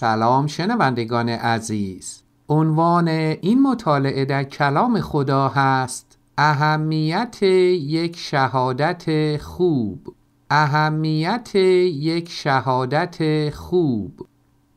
سلام شنوندگان عزیز عنوان این مطالعه در کلام خدا هست اهمیت یک شهادت خوب اهمیت یک شهادت خوب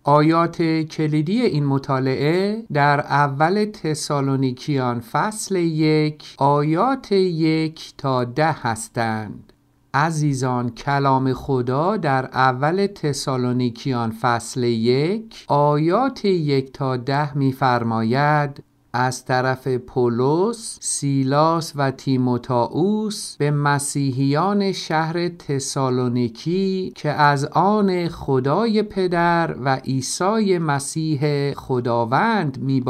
آیات کلیدی این مطالعه در اول تسالونیکیان فصل یک آیات یک تا ده هستند عزیزان کلام خدا در اول تسالونیکیان فصل یک آیات یک تا ده میفرماید از طرف پولس، سیلاس و تیموتائوس به مسیحیان شهر تسالونیکی که از آن خدای پدر و عیسی مسیح خداوند می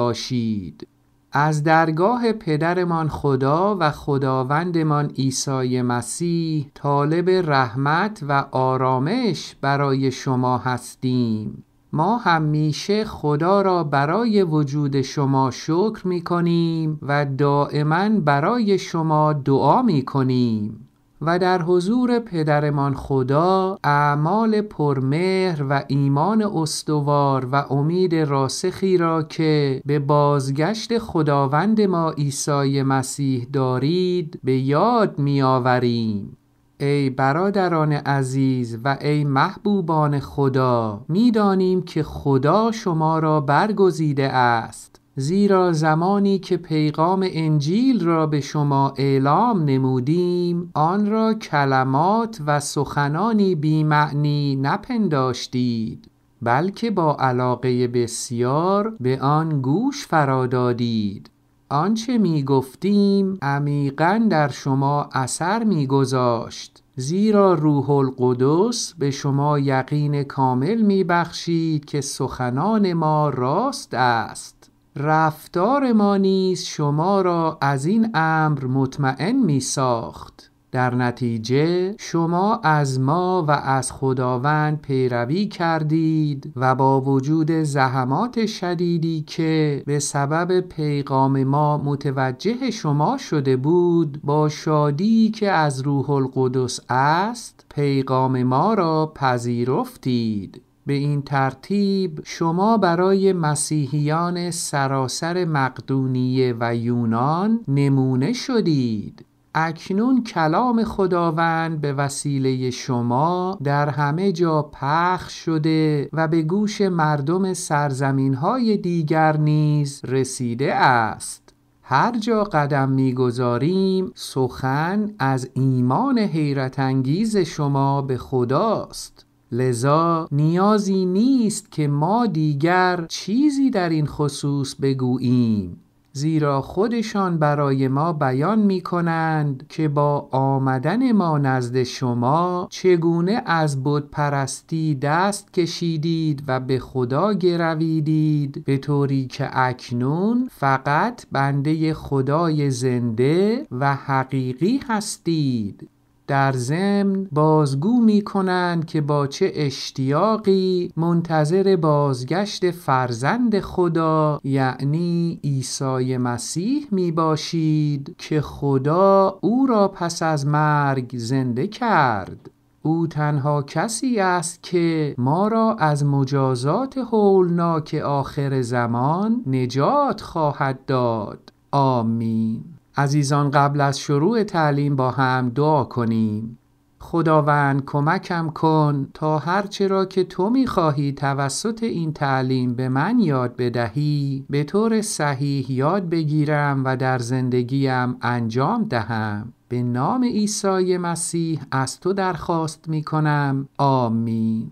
از درگاه پدرمان خدا و خداوندمان عیسی مسیح طالب رحمت و آرامش برای شما هستیم ما همیشه خدا را برای وجود شما شکر می کنیم و دائما برای شما دعا می کنیم و در حضور پدرمان خدا اعمال پرمهر و ایمان استوار و امید راسخی را که به بازگشت خداوند ما عیسی مسیح دارید به یاد آوریم. ای برادران عزیز و ای محبوبان خدا میدانیم که خدا شما را برگزیده است زیرا زمانی که پیغام انجیل را به شما اعلام نمودیم آن را کلمات و سخنانی بیمعنی نپنداشتید بلکه با علاقه بسیار به آن گوش فرادادید. آنچه می گفتیم عمیقا در شما اثر می گذاشت زیرا روح القدس به شما یقین کامل می بخشید که سخنان ما راست است رفتار ما نیز شما را از این امر مطمئن می ساخت در نتیجه شما از ما و از خداوند پیروی کردید و با وجود زحمات شدیدی که به سبب پیغام ما متوجه شما شده بود با شادی که از روح القدس است پیغام ما را پذیرفتید به این ترتیب شما برای مسیحیان سراسر مقدونیه و یونان نمونه شدید اکنون کلام خداوند به وسیله شما در همه جا پخش شده و به گوش مردم سرزمین های دیگر نیز رسیده است هر جا قدم میگذاریم سخن از ایمان حیرت انگیز شما به خداست لذا نیازی نیست که ما دیگر چیزی در این خصوص بگوییم زیرا خودشان برای ما بیان می کنند که با آمدن ما نزد شما چگونه از بود پرستی دست کشیدید و به خدا گرویدید به طوری که اکنون فقط بنده خدای زنده و حقیقی هستید در ضمن بازگو می کنند که با چه اشتیاقی منتظر بازگشت فرزند خدا یعنی عیسی مسیح می باشید که خدا او را پس از مرگ زنده کرد او تنها کسی است که ما را از مجازات هولناک آخر زمان نجات خواهد داد آمین عزیزان قبل از شروع تعلیم با هم دعا کنیم خداوند کمکم کن تا هرچه را که تو خواهی توسط این تعلیم به من یاد بدهی به طور صحیح یاد بگیرم و در زندگیم انجام دهم به نام عیسی مسیح از تو درخواست می کنم آمین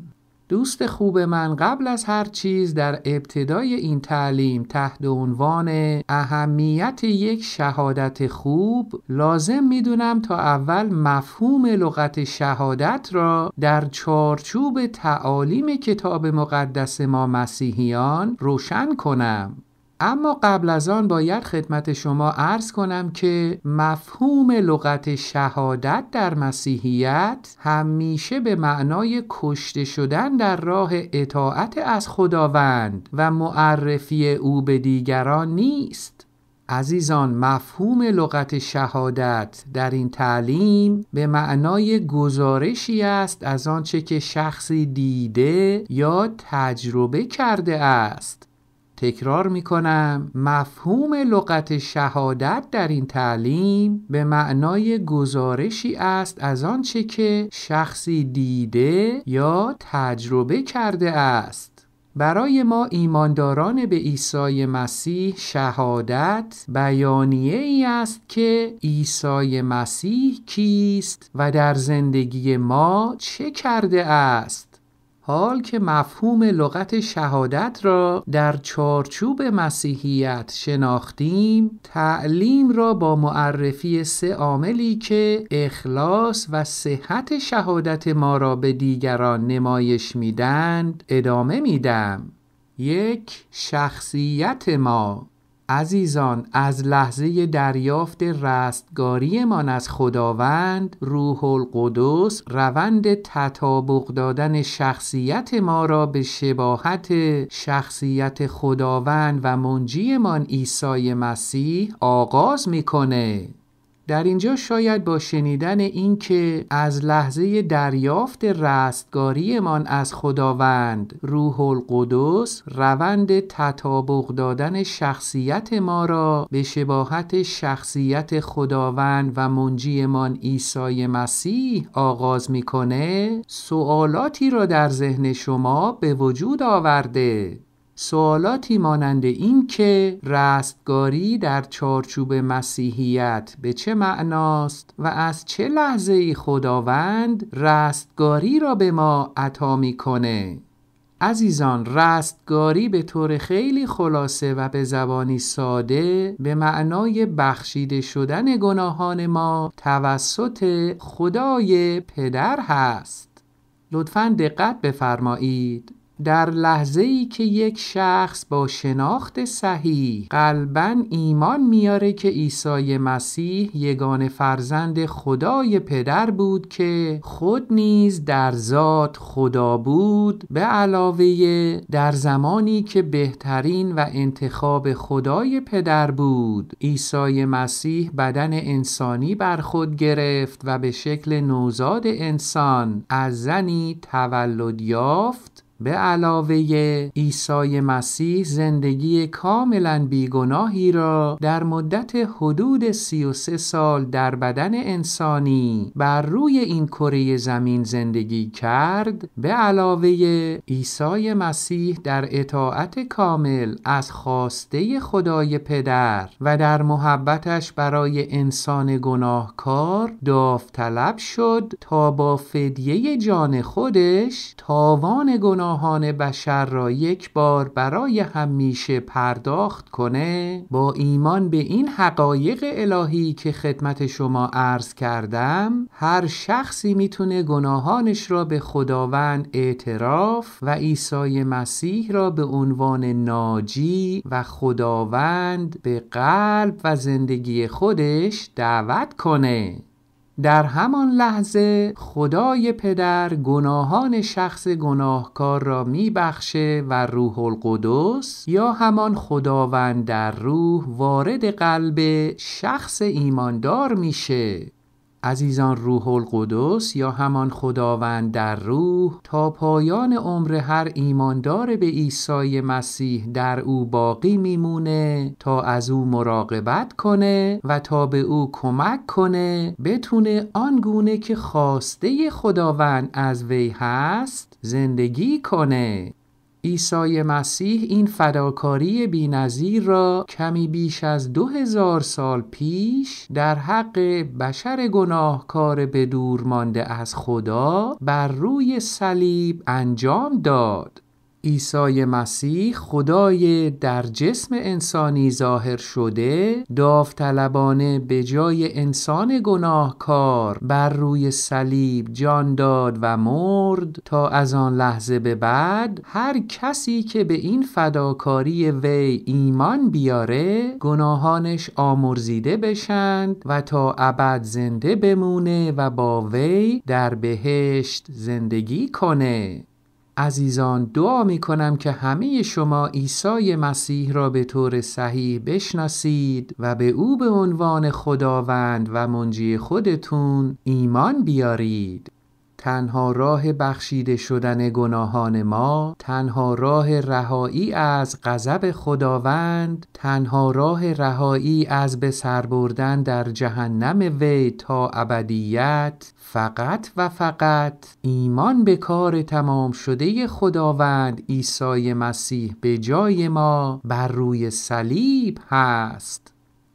دوست خوب من قبل از هر چیز در ابتدای این تعلیم تحت عنوان اهمیت یک شهادت خوب لازم میدونم تا اول مفهوم لغت شهادت را در چارچوب تعالیم کتاب مقدس ما مسیحیان روشن کنم اما قبل از آن باید خدمت شما عرض کنم که مفهوم لغت شهادت در مسیحیت همیشه به معنای کشته شدن در راه اطاعت از خداوند و معرفی او به دیگران نیست عزیزان مفهوم لغت شهادت در این تعلیم به معنای گزارشی است از آنچه که شخصی دیده یا تجربه کرده است تکرار می کنم مفهوم لغت شهادت در این تعلیم به معنای گزارشی است از آنچه که شخصی دیده یا تجربه کرده است برای ما ایمانداران به عیسی مسیح شهادت بیانیه ای است که عیسی مسیح کیست و در زندگی ما چه کرده است حال که مفهوم لغت شهادت را در چارچوب مسیحیت شناختیم تعلیم را با معرفی سه عاملی که اخلاص و صحت شهادت ما را به دیگران نمایش میدند ادامه میدم یک شخصیت ما عزیزان از لحظه دریافت رستگاریمان از خداوند روح القدس روند تطابق دادن شخصیت ما را به شباهت شخصیت خداوند و منجیمان عیسی مسیح آغاز میکنه در اینجا شاید با شنیدن اینکه از لحظه دریافت رستگاریمان از خداوند روح القدس روند تطابق دادن شخصیت ما را به شباهت شخصیت خداوند و منجیمان عیسی مسیح آغاز میکنه سوالاتی را در ذهن شما به وجود آورده سوالاتی مانند این که رستگاری در چارچوب مسیحیت به چه معناست و از چه لحظه خداوند رستگاری را به ما عطا میکنه عزیزان رستگاری به طور خیلی خلاصه و به زبانی ساده به معنای بخشیده شدن گناهان ما توسط خدای پدر هست لطفا دقت بفرمایید در لحظه ای که یک شخص با شناخت صحیح قلبا ایمان میاره که عیسی مسیح یگان فرزند خدای پدر بود که خود نیز در ذات خدا بود به علاوه در زمانی که بهترین و انتخاب خدای پدر بود عیسی مسیح بدن انسانی بر خود گرفت و به شکل نوزاد انسان از زنی تولد یافت به علاوه عیسی مسیح زندگی کاملا بیگناهی را در مدت حدود 33 سال در بدن انسانی بر روی این کره زمین زندگی کرد به علاوه عیسی مسیح در اطاعت کامل از خواسته خدای پدر و در محبتش برای انسان گناهکار داوطلب شد تا با فدیه جان خودش تاوان گناه گناهان بشر را یک بار برای همیشه پرداخت کنه با ایمان به این حقایق الهی که خدمت شما عرض کردم هر شخصی میتونه گناهانش را به خداوند اعتراف و عیسی مسیح را به عنوان ناجی و خداوند به قلب و زندگی خودش دعوت کنه در همان لحظه خدای پدر گناهان شخص گناهکار را میبخشه و روح القدس یا همان خداوند در روح وارد قلب شخص ایماندار میشه عزیزان روح القدس یا همان خداوند در روح تا پایان عمر هر ایماندار به عیسی مسیح در او باقی میمونه تا از او مراقبت کنه و تا به او کمک کنه بتونه آنگونه که خواسته خداوند از وی هست زندگی کنه عیسی مسیح این فداکاری بینظیر را کمی بیش از دو هزار سال پیش در حق بشر گناهکار به دور مانده از خدا بر روی صلیب انجام داد عیسی مسیح خدای در جسم انسانی ظاهر شده داوطلبانه به جای انسان گناهکار بر روی صلیب جان داد و مرد تا از آن لحظه به بعد هر کسی که به این فداکاری وی ایمان بیاره گناهانش آمرزیده بشند و تا ابد زنده بمونه و با وی در بهشت زندگی کنه عزیزان دعا می کنم که همه شما عیسی مسیح را به طور صحیح بشناسید و به او به عنوان خداوند و منجی خودتون ایمان بیارید. تنها راه بخشیده شدن گناهان ما تنها راه رهایی از غضب خداوند تنها راه رهایی از به سر بردن در جهنم وی تا ابدیت فقط و فقط ایمان به کار تمام شده خداوند عیسی مسیح به جای ما بر روی صلیب هست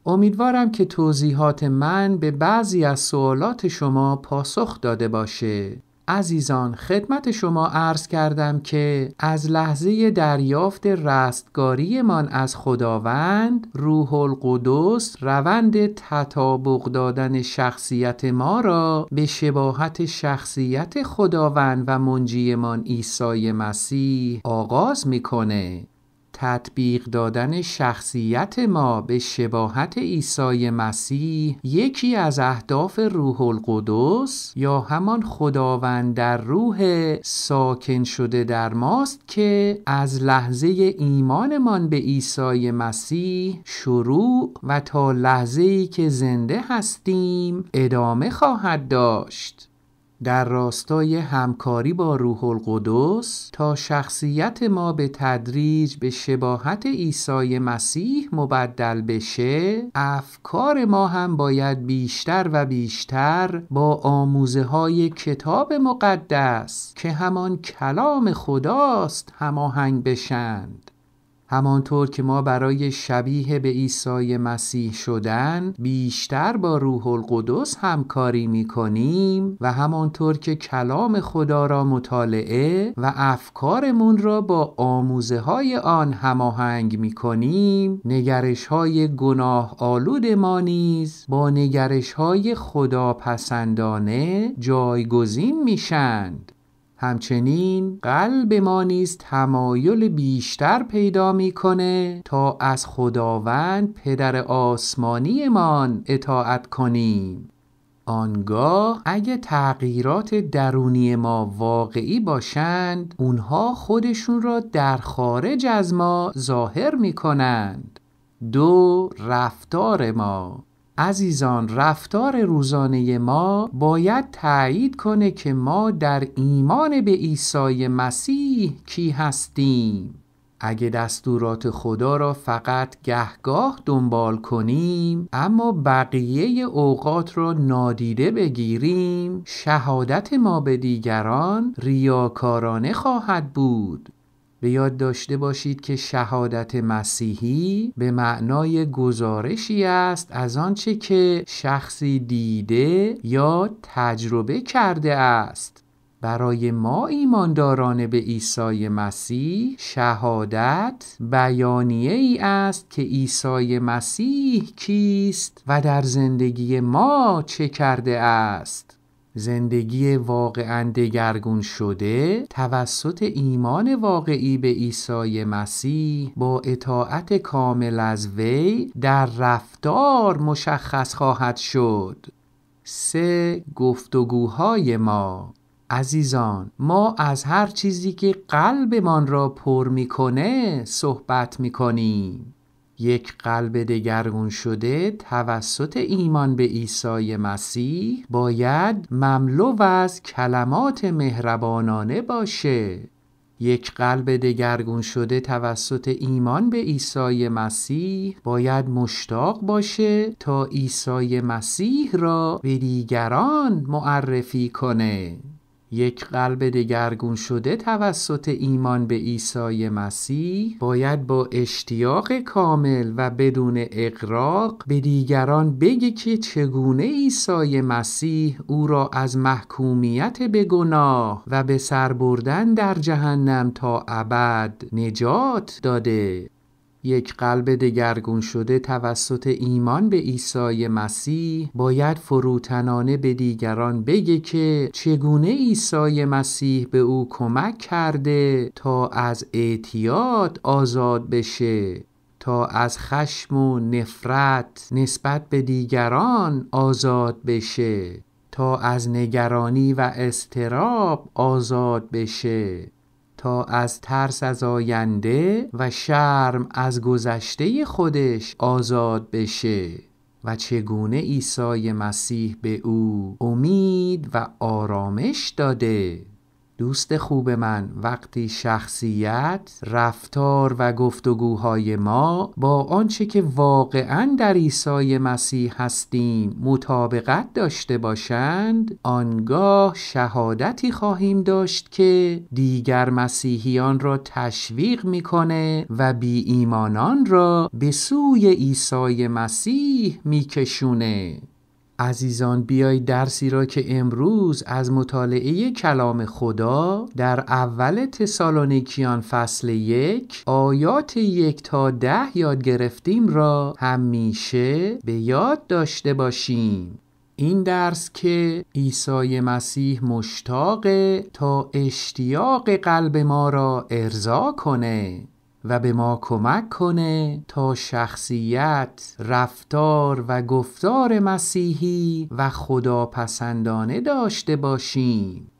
امیدوارم که توضیحات من به بعضی از سوالات شما پاسخ داده باشه. عزیزان خدمت شما عرض کردم که از لحظه دریافت رستگاریمان از خداوند روح القدس روند تطابق دادن شخصیت ما را به شباهت شخصیت خداوند و من عیسی مسیح آغاز میکنه تطبیق دادن شخصیت ما به شباهت عیسی مسیح یکی از اهداف روح القدس یا همان خداوند در روح ساکن شده در ماست که از لحظه ایمانمان به عیسی مسیح شروع و تا لحظه ای که زنده هستیم ادامه خواهد داشت در راستای همکاری با روح القدس تا شخصیت ما به تدریج به شباهت عیسی مسیح مبدل بشه افکار ما هم باید بیشتر و بیشتر با آموزه های کتاب مقدس که همان کلام خداست هماهنگ بشن همانطور که ما برای شبیه به عیسی مسیح شدن بیشتر با روح القدس همکاری می کنیم و همانطور که کلام خدا را مطالعه و افکارمون را با آموزه های آن هماهنگ می کنیم نگرش های گناه آلود ما نیز با نگرش های پسندانه جایگزین میشند همچنین قلب ما نیز تمایل بیشتر پیدا میکنه تا از خداوند پدر آسمانیمان اطاعت کنیم آنگاه اگه تغییرات درونی ما واقعی باشند اونها خودشون را در خارج از ما ظاهر می کنند. دو رفتار ما عزیزان رفتار روزانه ما باید تایید کنه که ما در ایمان به عیسی مسیح کی هستیم اگه دستورات خدا را فقط گهگاه دنبال کنیم اما بقیه اوقات را نادیده بگیریم شهادت ما به دیگران ریاکارانه خواهد بود به یاد داشته باشید که شهادت مسیحی به معنای گزارشی است از آنچه که شخصی دیده یا تجربه کرده است برای ما ایمانداران به عیسی مسیح شهادت بیانیه ای است که عیسی مسیح کیست و در زندگی ما چه کرده است زندگی واقعا دگرگون شده توسط ایمان واقعی به عیسی مسیح با اطاعت کامل از وی در رفتار مشخص خواهد شد سه گفتگوهای ما عزیزان ما از هر چیزی که قلبمان را پر میکنه صحبت میکنیم یک قلب دگرگون شده توسط ایمان به عیسی مسیح باید مملو از کلمات مهربانانه باشه یک قلب دگرگون شده توسط ایمان به عیسی مسیح باید مشتاق باشه تا عیسی مسیح را به دیگران معرفی کنه یک قلب دگرگون شده توسط ایمان به عیسی مسیح باید با اشتیاق کامل و بدون اقراق به دیگران بگی که چگونه عیسی مسیح او را از محکومیت به گناه و به سر بردن در جهنم تا ابد نجات داده یک قلب دگرگون شده توسط ایمان به عیسی مسیح باید فروتنانه به دیگران بگه که چگونه عیسی مسیح به او کمک کرده تا از اعتیاد آزاد بشه تا از خشم و نفرت نسبت به دیگران آزاد بشه تا از نگرانی و استراب آزاد بشه تا از ترس از آینده و شرم از گذشته خودش آزاد بشه و چگونه عیسی مسیح به او امید و آرامش داده دوست خوب من وقتی شخصیت رفتار و گفتگوهای ما با آنچه که واقعا در عیسی مسیح هستیم مطابقت داشته باشند آنگاه شهادتی خواهیم داشت که دیگر مسیحیان را تشویق میکنه و بی ایمانان را به سوی عیسی مسیح میکشونه عزیزان بیای درسی را که امروز از مطالعه کلام خدا در اول تسالونیکیان فصل یک آیات یک تا ده یاد گرفتیم را همیشه به یاد داشته باشیم این درس که عیسی مسیح مشتاق تا اشتیاق قلب ما را ارضا کنه و به ما کمک کنه تا شخصیت، رفتار و گفتار مسیحی و خداپسندانه داشته باشیم.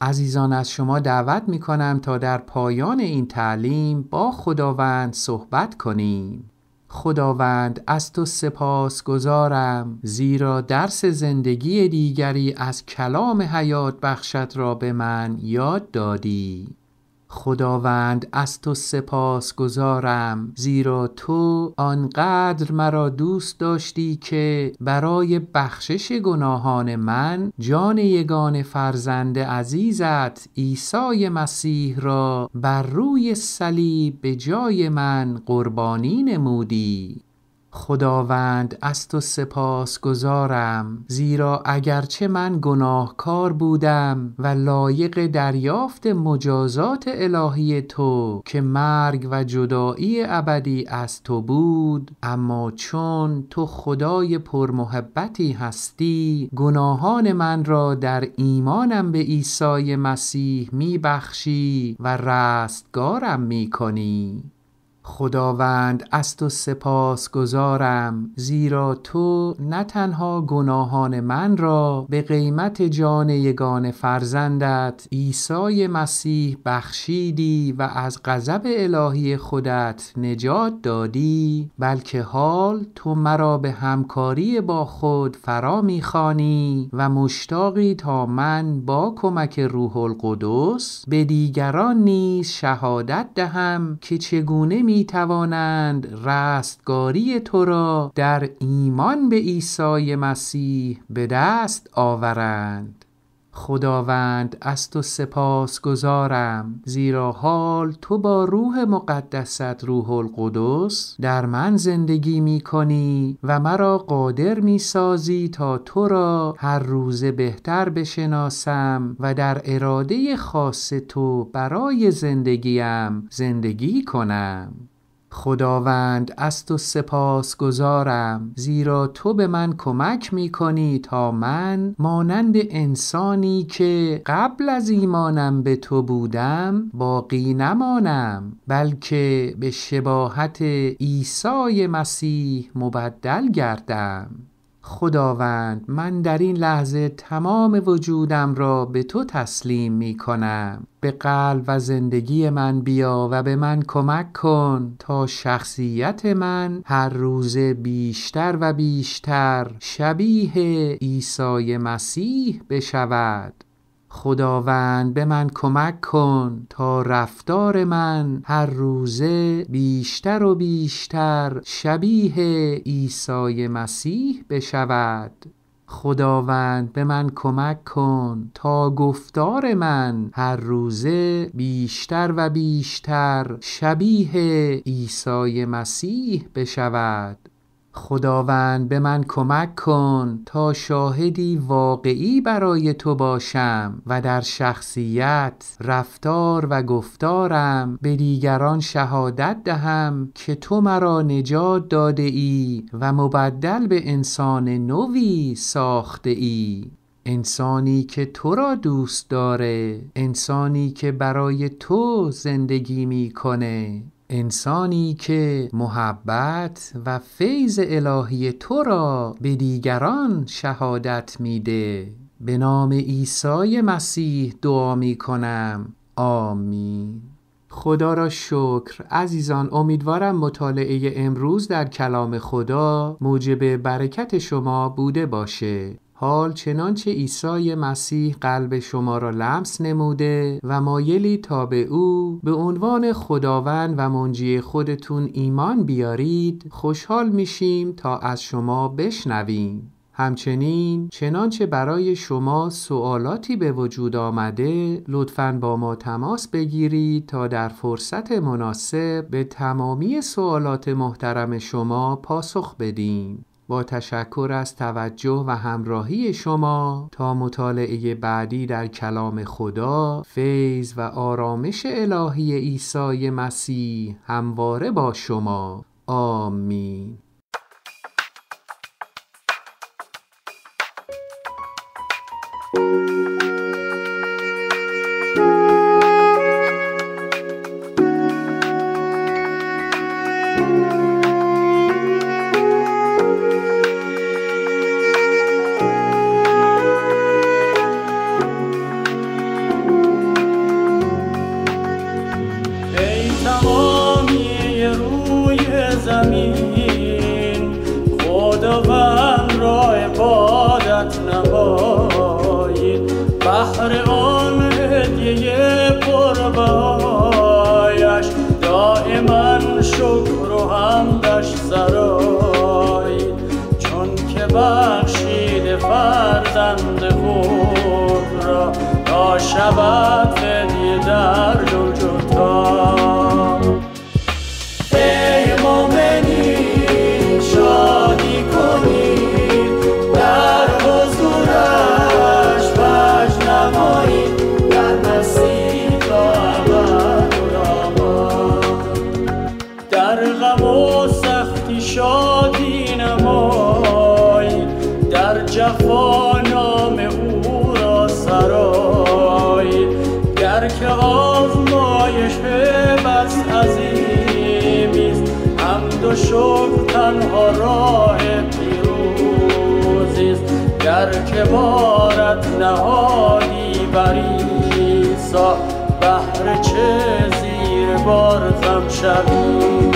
عزیزان از شما دعوت می کنم تا در پایان این تعلیم با خداوند صحبت کنیم. خداوند از تو سپاس گذارم زیرا درس زندگی دیگری از کلام حیات بخشت را به من یاد دادی خداوند از تو سپاس گذارم زیرا تو آنقدر مرا دوست داشتی که برای بخشش گناهان من جان یگان فرزند عزیزت عیسی مسیح را بر روی صلیب به جای من قربانی نمودی خداوند از تو سپاس گذارم زیرا اگرچه من گناهکار بودم و لایق دریافت مجازات الهی تو که مرگ و جدایی ابدی از تو بود اما چون تو خدای پرمحبتی هستی گناهان من را در ایمانم به عیسی مسیح میبخشی و رستگارم میکنی خداوند از تو سپاس گذارم زیرا تو نه تنها گناهان من را به قیمت جان یگان فرزندت عیسی مسیح بخشیدی و از غضب الهی خودت نجات دادی بلکه حال تو مرا به همکاری با خود فرا میخوانی و مشتاقی تا من با کمک روح القدس به دیگران نیز شهادت دهم که چگونه می توانند رستگاری تو را در ایمان به عیسی مسیح به دست آورند خداوند از تو سپاس گذارم زیرا حال تو با روح مقدست روح القدس در من زندگی می کنی و مرا قادر می سازی تا تو را هر روز بهتر بشناسم و در اراده خاص تو برای زندگیم زندگی کنم خداوند از تو سپاس گذارم زیرا تو به من کمک می کنی تا من مانند انسانی که قبل از ایمانم به تو بودم باقی نمانم بلکه به شباهت عیسی مسیح مبدل گردم خداوند من در این لحظه تمام وجودم را به تو تسلیم می کنم به قلب و زندگی من بیا و به من کمک کن تا شخصیت من هر روز بیشتر و بیشتر شبیه عیسی مسیح بشود خداوند به من کمک کن تا رفتار من هر روزه بیشتر و بیشتر شبیه عیسی مسیح بشود خداوند به من کمک کن تا گفتار من هر روزه بیشتر و بیشتر شبیه عیسی مسیح بشود خداوند به من کمک کن تا شاهدی واقعی برای تو باشم و در شخصیت رفتار و گفتارم به دیگران شهادت دهم که تو مرا نجات داده ای و مبدل به انسان نوی ساخته ای انسانی که تو را دوست داره انسانی که برای تو زندگی میکنه انسانی که محبت و فیض الهی تو را به دیگران شهادت میده به نام عیسی مسیح دعا می کنم آمین خدا را شکر عزیزان امیدوارم مطالعه امروز در کلام خدا موجب برکت شما بوده باشه حال چنانچه عیسی مسیح قلب شما را لمس نموده و مایلی تا به او به عنوان خداوند و منجی خودتون ایمان بیارید خوشحال میشیم تا از شما بشنویم همچنین چنانچه برای شما سوالاتی به وجود آمده لطفا با ما تماس بگیرید تا در فرصت مناسب به تمامی سوالات محترم شما پاسخ بدیم با تشکر از توجه و همراهی شما تا مطالعه بعدی در کلام خدا فیض و آرامش الهی عیسی مسیح همواره با شما آمین زمین خداوند را عبادت نمایید بحر آن هدیه پربایش دائما شکر و حمدش سرای چون که بخشید فرزند خود را تا شود شادی نمای در جفا نام او را سرای گر که آزمایش بس عظیمیست هم دو شکر تنها راه پیروزیست گر که بارت نهادی بری عیسی بهر چه زیر بار شدی